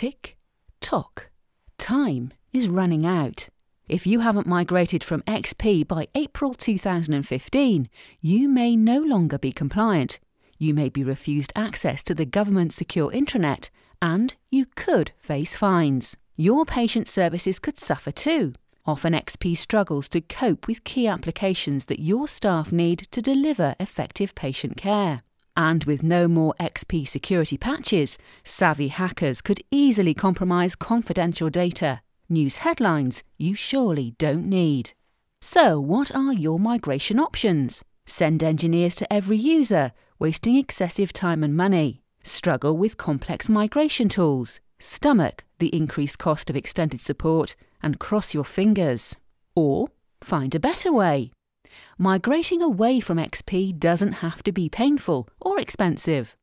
Tick, tock. Time is running out. If you haven't migrated from XP by April 2015, you may no longer be compliant. You may be refused access to the government secure intranet, and you could face fines. Your patient services could suffer too. Often XP struggles to cope with key applications that your staff need to deliver effective patient care. And with no more XP security patches, savvy hackers could easily compromise confidential data, news headlines you surely don't need. So, what are your migration options? Send engineers to every user, wasting excessive time and money. Struggle with complex migration tools. Stomach the increased cost of extended support and cross your fingers. Or find a better way. Migrating away from XP doesn't have to be painful or expensive.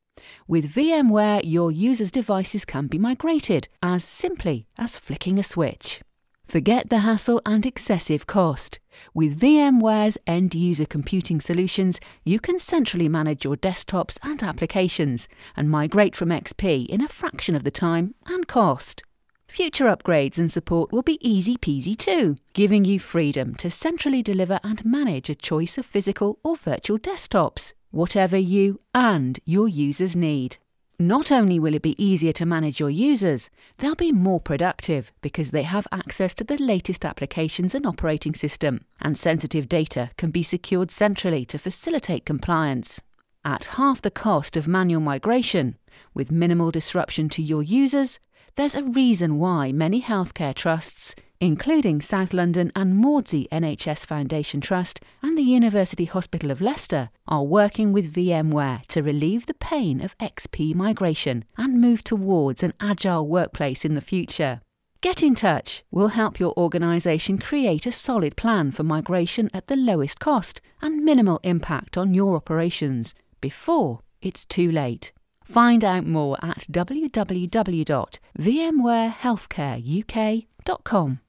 With VMware, your users' devices can be migrated as simply as flicking a switch. Forget the hassle and excessive cost. With VMware's end user computing solutions, you can centrally manage your desktops and applications and migrate from XP in a fraction of the time and cost. Future upgrades and support will be easy peasy too, giving you freedom to centrally deliver and manage a choice of physical or virtual desktops, whatever you and your users need. Not only will it be easier to manage your users, they'll be more productive because they have access to the latest applications and operating system, and sensitive data can be secured centrally to facilitate compliance. At half the cost of manual migration, with minimal disruption to your users there's a reason why many healthcare trusts, including South London and Maudsley NHS Foundation Trust and the University Hospital of Leicester, are working with VMware to relieve the pain of XP migration and move towards an agile workplace in the future. Get in touch. We'll help your organisation create a solid plan for migration at the lowest cost and minimal impact on your operations before it's too late. Find out more at www.vmwarehealthcareuk.com.